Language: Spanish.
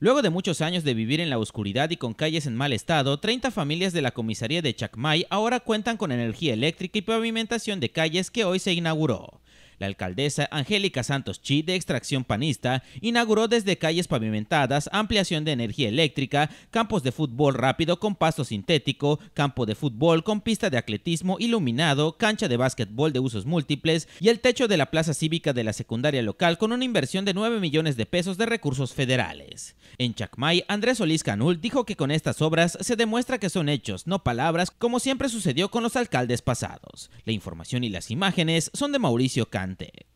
Luego de muchos años de vivir en la oscuridad y con calles en mal estado, 30 familias de la comisaría de Chakmai ahora cuentan con energía eléctrica y pavimentación de calles que hoy se inauguró. La alcaldesa Angélica Santos Chi, de extracción panista, inauguró desde calles pavimentadas, ampliación de energía eléctrica, campos de fútbol rápido con pasto sintético, campo de fútbol con pista de atletismo iluminado, cancha de básquetbol de usos múltiples y el techo de la plaza cívica de la secundaria local con una inversión de 9 millones de pesos de recursos federales. En Chacmay, Andrés Solís Canul dijo que con estas obras se demuestra que son hechos, no palabras, como siempre sucedió con los alcaldes pasados. La información y las imágenes son de Mauricio Can importante